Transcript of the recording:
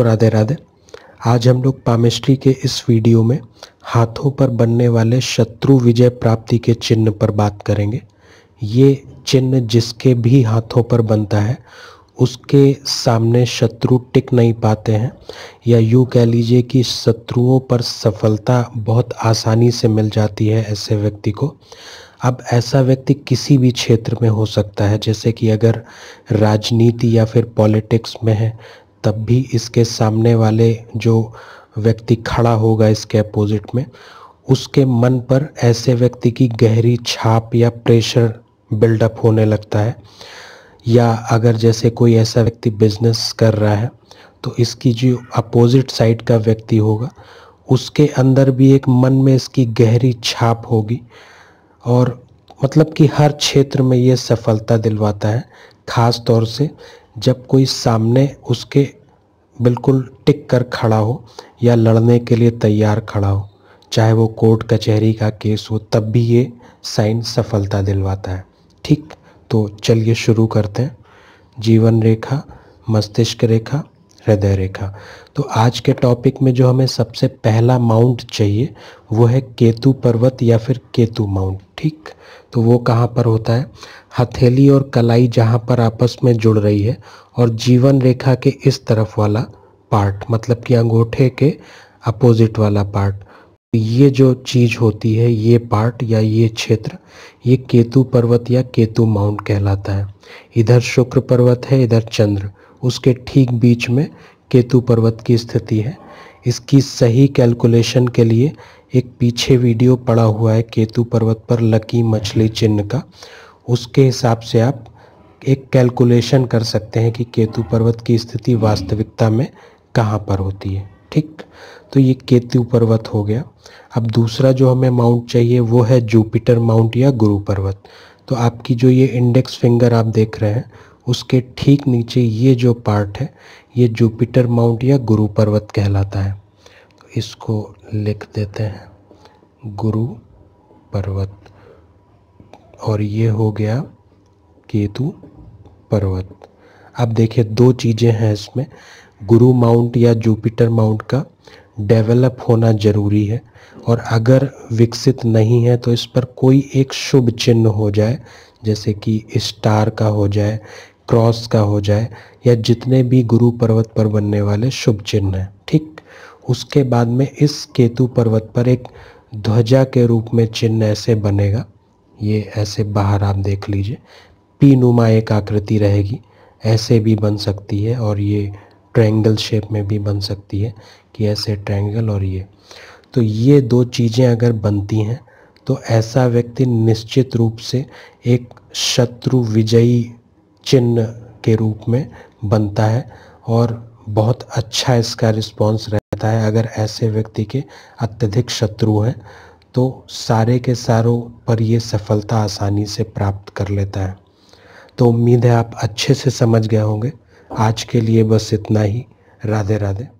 को राधे राधे आज हम लोग पामिस्ट्री के इस वीडियो में हाथों पर बनने वाले शत्रु विजय प्राप्ति के चिन्ह पर बात करेंगे ये चिन्ह जिसके भी हाथों पर बनता है उसके सामने शत्रु टिक नहीं पाते हैं या यूँ कह लीजिए कि शत्रुओं पर सफलता बहुत आसानी से मिल जाती है ऐसे व्यक्ति को अब ऐसा व्यक्ति किसी भी क्षेत्र में हो सकता है जैसे कि अगर राजनीति या फिर पॉलिटिक्स में है तब भी इसके सामने वाले जो व्यक्ति खड़ा होगा इसके अपोजिट में उसके मन पर ऐसे व्यक्ति की गहरी छाप या प्रेशर बिल्डअप होने लगता है या अगर जैसे कोई ऐसा व्यक्ति बिजनेस कर रहा है तो इसकी जो अपोजिट साइड का व्यक्ति होगा उसके अंदर भी एक मन में इसकी गहरी छाप होगी और मतलब कि हर क्षेत्र में ये सफलता दिलवाता है ख़ास तौर से जब कोई सामने उसके बिल्कुल टिक कर खड़ा हो या लड़ने के लिए तैयार खड़ा हो चाहे वो कोर्ट कचहरी का केस हो तब भी ये साइन सफलता दिलवाता है ठीक तो चलिए शुरू करते हैं जीवन रेखा मस्तिष्क रेखा हृदय रेखा तो आज के टॉपिक में जो हमें सबसे पहला माउंट चाहिए वो है केतु पर्वत या फिर केतु माउंट ठीक तो वो कहाँ पर होता है हथेली और कलाई जहाँ पर आपस में जुड़ रही है और जीवन रेखा के इस तरफ वाला पार्ट मतलब कि अंगूठे के अपोजिट वाला पार्ट तो ये जो चीज़ होती है ये पार्ट या ये क्षेत्र ये केतु पर्वत या केतु माउंट कहलाता है इधर शुक्र पर्वत है इधर चंद्र उसके ठीक बीच में केतु पर्वत की स्थिति है इसकी सही कैलकुलेशन के लिए एक पीछे वीडियो पड़ा हुआ है केतु पर्वत पर लकी मछली चिन्ह का उसके हिसाब से आप एक कैलकुलेशन कर सकते हैं कि केतु पर्वत की स्थिति वास्तविकता में कहाँ पर होती है ठीक तो ये केतु पर्वत हो गया अब दूसरा जो हमें माउंट चाहिए वो है जुपिटर माउंट या गुरु पर्वत तो आपकी जो ये इंडेक्स फिंगर आप देख रहे हैं उसके ठीक नीचे ये जो पार्ट है ये जुपिटर माउंट या गुरु पर्वत कहलाता है तो इसको लिख देते हैं गुरु पर्वत और ये हो गया केतु पर्वत अब देखिए दो चीज़ें हैं इसमें गुरु माउंट या जुपिटर माउंट का डेवलप होना ज़रूरी है और अगर विकसित नहीं है तो इस पर कोई एक शुभ चिन्ह हो जाए जैसे कि स्टार का हो जाए क्रॉस का हो जाए या जितने भी गुरु पर्वत पर बनने वाले शुभ चिन्ह हैं ठीक उसके बाद में इस केतु पर्वत पर एक ध्वजा के रूप में चिन्ह ऐसे बनेगा ये ऐसे बाहर आप देख लीजिए पी नुमा एक आकृति रहेगी ऐसे भी बन सकती है और ये ट्रायंगल शेप में भी बन सकती है कि ऐसे ट्रायंगल और ये तो ये दो चीज़ें अगर बनती हैं तो ऐसा व्यक्ति निश्चित रूप से एक शत्रु विजयी चिन्ह के रूप में बनता है और बहुत अच्छा इसका रिस्पांस रहता है अगर ऐसे व्यक्ति के अत्यधिक शत्रु हैं तो सारे के सारों पर ये सफलता आसानी से प्राप्त कर लेता है तो उम्मीद है आप अच्छे से समझ गए होंगे आज के लिए बस इतना ही राधे राधे